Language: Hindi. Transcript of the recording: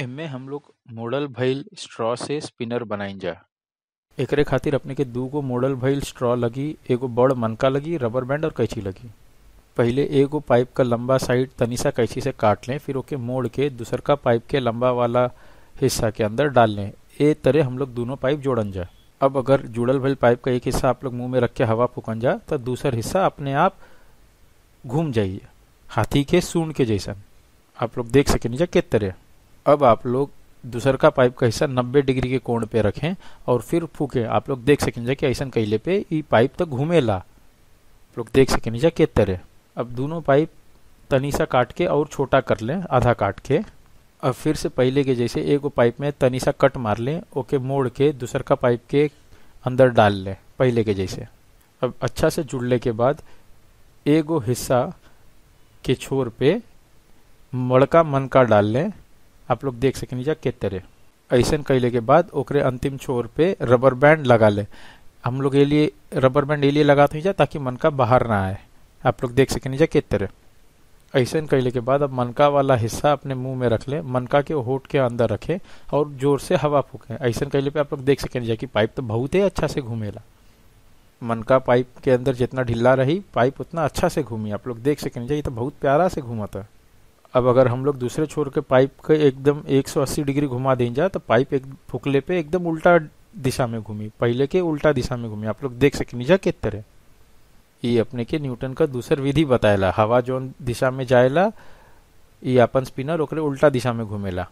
एमे हम लोग मोड़ल भइल स्ट्रॉ से स्पिनर जा एक खातिर अपने के दू गो मोड़ल भइल स्ट्रॉ लगी एगो बड़ मनका लगी रबर बैंड और कैची लगी पहले एगो पाइप का लंबा साइड तनिसा कैची से काट लें फिर ओके मोड़ के दूसर का पाइप के लंबा वाला हिस्सा के अंदर डाल लें ए तरह हम लोग दोनों पाइप जोड़न जा अब अगर जुड़ल भइल पाइप का एक हिस्सा आप लोग मुंह में रख के हवा फूकन जा तो दूसर हिस्सा अपने आप घूम जाइए हाथी के सूंड के जैसा आप लोग देख सके जा कित तरह अब आप लोग दूसर का पाइप का हिस्सा 90 डिग्री के कोण पे रखें और फिर फूकें आप लोग देख जा कि ऐसा कैले पे ये पाइप तक तो घूमेला आप लोग देख जा के तरह अब दोनों पाइप तनीसा काट के और छोटा कर लें आधा काट के अब फिर से पहले के जैसे एक पाइप में तनीसा कट मार लें ओके मोड़ के दूसर का पाइप के अंदर डाल लें पहले के जैसे अब अच्छा से जुड़ने के बाद एगो हिस्सा के छोर पे मड़का मनका डाल लें आप लोग देख सके नीचा तरह ऐसा कैले के बाद ओकरे अंतिम छोर पे रबर बैंड लगा ले हम लोग ये लिए रबर बैंड ये लिए लगाते जा ताकि मनका बाहर ना आए आप लोग देख सके नीचा तरह ऐसा कैले के बाद अब मनका वाला हिस्सा अपने मुंह में रख ले मनका के होठ के अंदर रखे और जोर से हवा फूके ऐसा कैले पे आप लोग देख सके नीचा कि पाइप तो बहुत ही अच्छा से घूमेला मनका पाइप के अंदर जितना ढीला रही पाइप उतना अच्छा से घूमी आप लोग देख सके नीचा ये तो बहुत प्यारा से घूमा था अब अगर हम लोग दूसरे छोर के पाइप के एकदम 180 डिग्री घुमा देंगे तो पाइप एक फुकले पे एकदम उल्टा दिशा में घूमी पहले के उल्टा दिशा में घूमी आप लोग देख सके निजा के तरह ये अपने के न्यूटन का दूसर विधि बताएला हवा जोन दिशा में जाएला ये अपन स्पिनर ओकरे उल्टा दिशा में घूमेला